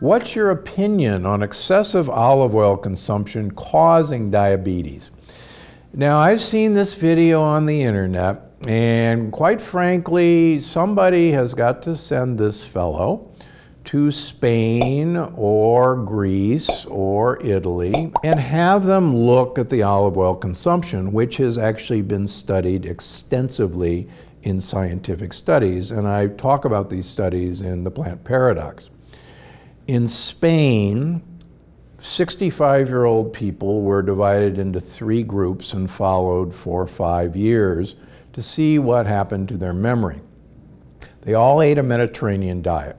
What's your opinion on excessive olive oil consumption causing diabetes? Now, I've seen this video on the internet, and quite frankly, somebody has got to send this fellow to Spain or Greece or Italy and have them look at the olive oil consumption, which has actually been studied extensively in scientific studies, and I talk about these studies in The Plant Paradox. In Spain, 65 year old people were divided into three groups and followed for five years to see what happened to their memory. They all ate a Mediterranean diet.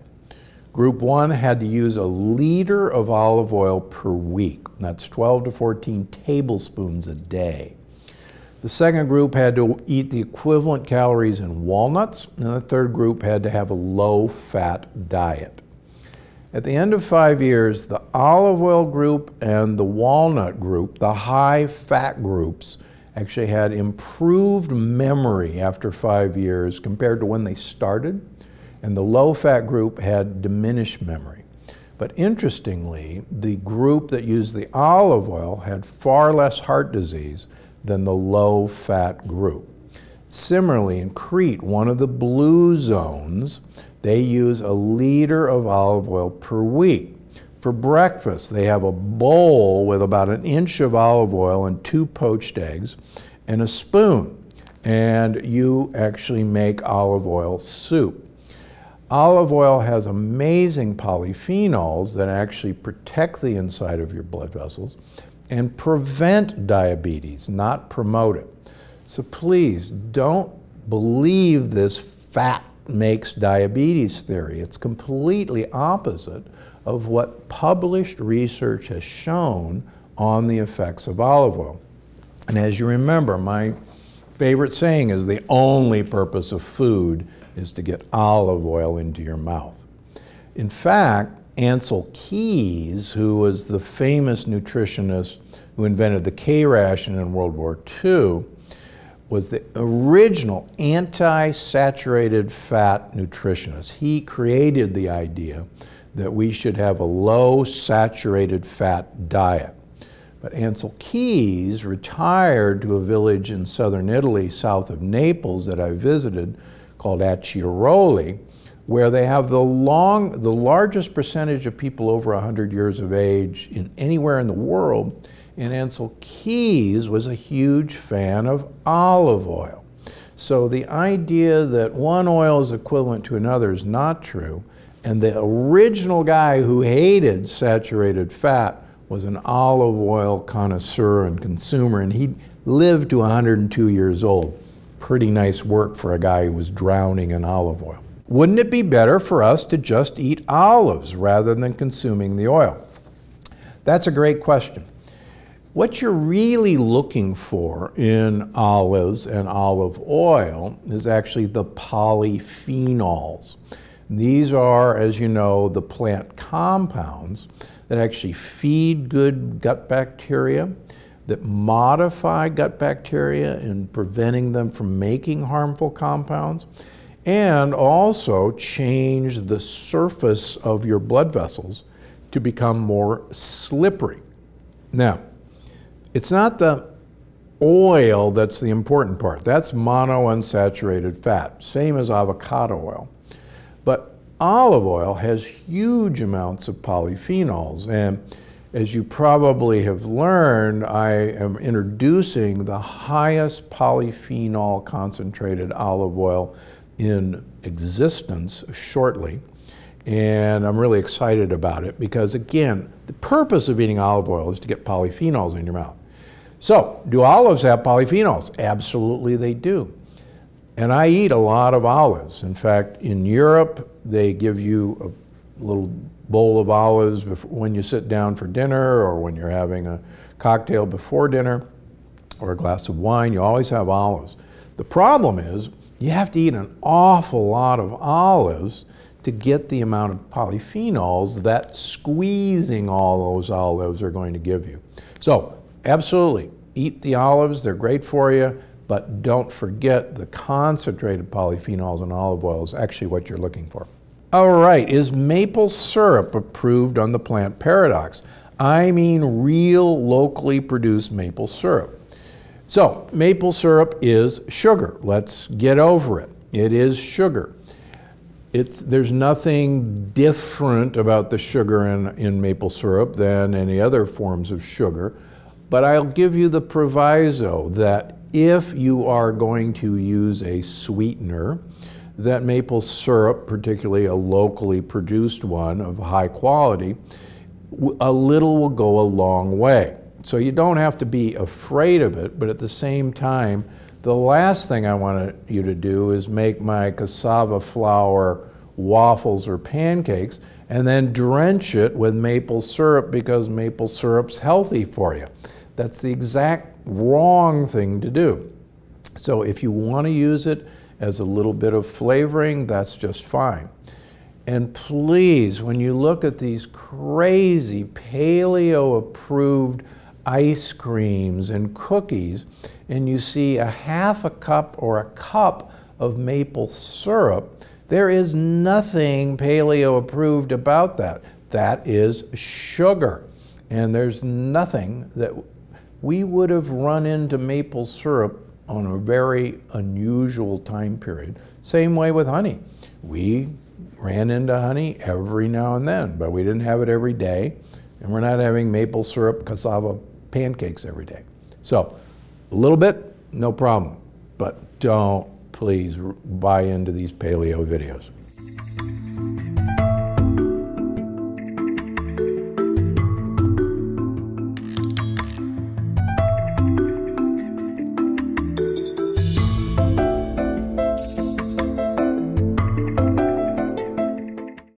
Group one had to use a liter of olive oil per week. That's 12 to 14 tablespoons a day. The second group had to eat the equivalent calories in walnuts, and the third group had to have a low fat diet. At the end of five years, the olive oil group and the walnut group, the high fat groups, actually had improved memory after five years compared to when they started, and the low fat group had diminished memory. But interestingly, the group that used the olive oil had far less heart disease than the low fat group. Similarly, in Crete, one of the blue zones, they use a liter of olive oil per week. For breakfast, they have a bowl with about an inch of olive oil and two poached eggs and a spoon. And you actually make olive oil soup. Olive oil has amazing polyphenols that actually protect the inside of your blood vessels, and prevent diabetes, not promote it. So please don't believe this fat makes diabetes theory. It's completely opposite of what published research has shown on the effects of olive oil. And as you remember, my favorite saying is the only purpose of food is to get olive oil into your mouth. In fact, Ansel Keys, who was the famous nutritionist who invented the K ration in World War II, was the original anti saturated fat nutritionist. He created the idea that we should have a low saturated fat diet. But Ansel Keys retired to a village in southern Italy, south of Naples, that I visited called Acciaroli, where they have the long, the largest percentage of people over 100 years of age in anywhere in the world. And Ansel Keys was a huge fan of olive oil. So the idea that one oil is equivalent to another is not true. And the original guy who hated saturated fat was an olive oil connoisseur and consumer, and he lived to 102 years old. Pretty nice work for a guy who was drowning in olive oil. Wouldn't it be better for us to just eat olives rather than consuming the oil? That's a great question. What you're really looking for in olives and olive oil is actually the polyphenols. These are, as you know, the plant compounds that actually feed good gut bacteria, that modify gut bacteria in preventing them from making harmful compounds and also change the surface of your blood vessels to become more slippery. Now, it's not the oil that's the important part. That's monounsaturated fat, same as avocado oil. But olive oil has huge amounts of polyphenols. And as you probably have learned, I am introducing the highest polyphenol concentrated olive oil in existence shortly. And I'm really excited about it because, again, the purpose of eating olive oil is to get polyphenols in your mouth. So, do olives have polyphenols? Absolutely, they do. And I eat a lot of olives. In fact, in Europe, they give you a little bowl of olives before, when you sit down for dinner or when you're having a cocktail before dinner or a glass of wine. You always have olives. The problem is, you have to eat an awful lot of olives to get the amount of polyphenols that squeezing all those olives are going to give you. So, absolutely, eat the olives, they're great for you, but don't forget the concentrated polyphenols in olive oil is actually what you're looking for. All right, is maple syrup approved on the plant paradox? I mean real locally produced maple syrup. So, maple syrup is sugar. Let's get over it. It is sugar. It's, there's nothing different about the sugar in, in maple syrup than any other forms of sugar. But I'll give you the proviso that if you are going to use a sweetener, that maple syrup, particularly a locally produced one of high quality, a little will go a long way. So you don't have to be afraid of it, but at the same time, the last thing I want you to do is make my cassava flour waffles or pancakes and then drench it with maple syrup because maple syrup's healthy for you. That's the exact wrong thing to do. So if you want to use it as a little bit of flavoring, that's just fine. And please, when you look at these crazy paleo approved ice creams and cookies, and you see a half a cup or a cup of maple syrup, there is nothing paleo approved about that. That is sugar. And there's nothing that we would have run into maple syrup on a very unusual time period. Same way with honey. We ran into honey every now and then, but we didn't have it every day. And we're not having maple syrup, cassava pancakes every day. So a little bit, no problem, but don't please buy into these paleo videos.